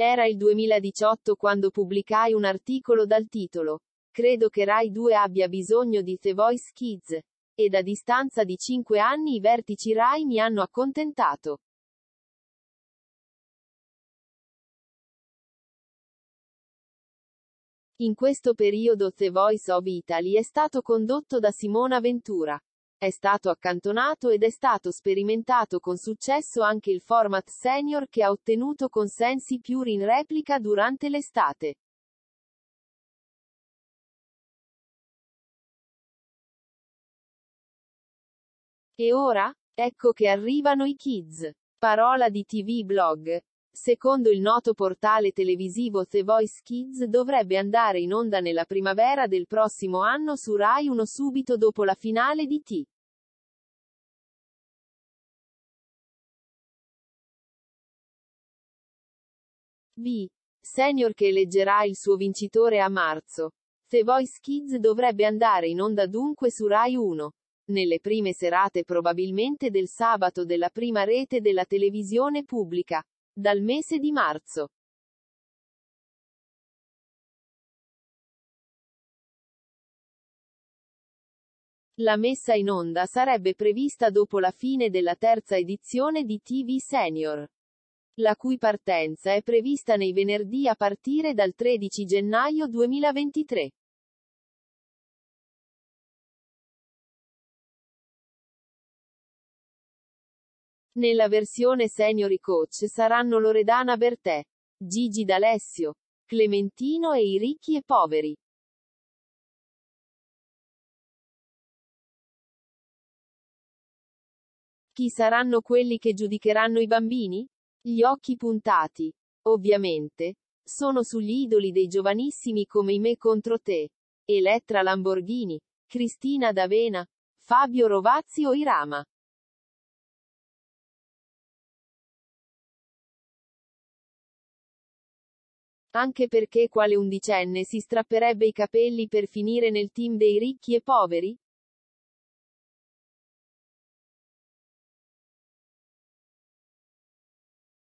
Era il 2018 quando pubblicai un articolo dal titolo Credo che Rai 2 abbia bisogno di The Voice Kids. Ed a distanza di 5 anni i vertici Rai mi hanno accontentato. In questo periodo The Voice of Italy è stato condotto da Simona Ventura. È stato accantonato ed è stato sperimentato con successo anche il format senior che ha ottenuto consensi pure in replica durante l'estate. E ora? Ecco che arrivano i kids. Parola di TV blog, Secondo il noto portale televisivo The Voice Kids dovrebbe andare in onda nella primavera del prossimo anno su Rai 1 subito dopo la finale di T. V. Senior che eleggerà il suo vincitore a marzo. The Voice Kids dovrebbe andare in onda dunque su Rai 1 nelle prime serate probabilmente del sabato della prima rete della televisione pubblica. Dal mese di marzo. La messa in onda sarebbe prevista dopo la fine della terza edizione di TV Senior, la cui partenza è prevista nei venerdì a partire dal 13 gennaio 2023. Nella versione senior i coach saranno Loredana Bertè, Gigi D'Alessio, Clementino e i ricchi e poveri. Chi saranno quelli che giudicheranno i bambini? Gli occhi puntati, ovviamente, sono sugli idoli dei giovanissimi come i me contro te. Elettra Lamborghini, Cristina D'Avena, Fabio Rovazzi o Irama. Anche perché quale undicenne si strapperebbe i capelli per finire nel team dei ricchi e poveri?